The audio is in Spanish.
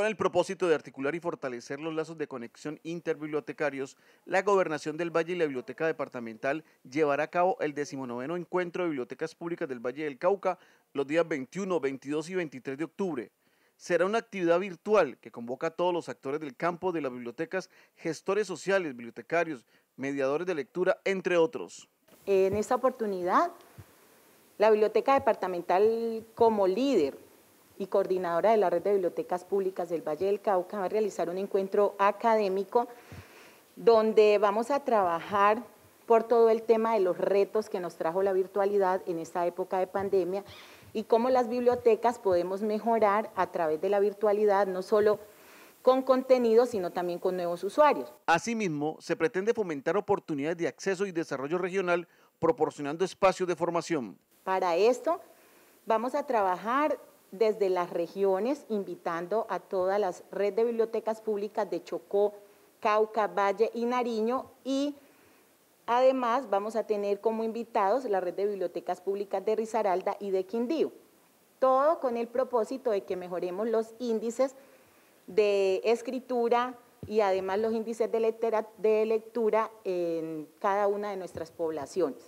con el propósito de articular y fortalecer los lazos de conexión interbibliotecarios, la Gobernación del Valle y la Biblioteca Departamental llevará a cabo el 19 Encuentro de Bibliotecas Públicas del Valle del Cauca los días 21, 22 y 23 de octubre. Será una actividad virtual que convoca a todos los actores del campo de las bibliotecas, gestores sociales, bibliotecarios, mediadores de lectura, entre otros. En esta oportunidad, la Biblioteca Departamental como líder y coordinadora de la Red de Bibliotecas Públicas del Valle del Cauca, va a realizar un encuentro académico donde vamos a trabajar por todo el tema de los retos que nos trajo la virtualidad en esta época de pandemia y cómo las bibliotecas podemos mejorar a través de la virtualidad, no solo con contenido, sino también con nuevos usuarios. Asimismo, se pretende fomentar oportunidades de acceso y desarrollo regional proporcionando espacios de formación. Para esto, vamos a trabajar desde las regiones, invitando a todas las redes de bibliotecas públicas de Chocó, Cauca, Valle y Nariño y además vamos a tener como invitados la red de bibliotecas públicas de Risaralda y de Quindío. Todo con el propósito de que mejoremos los índices de escritura y además los índices de, lectura en cada una de nuestras poblaciones.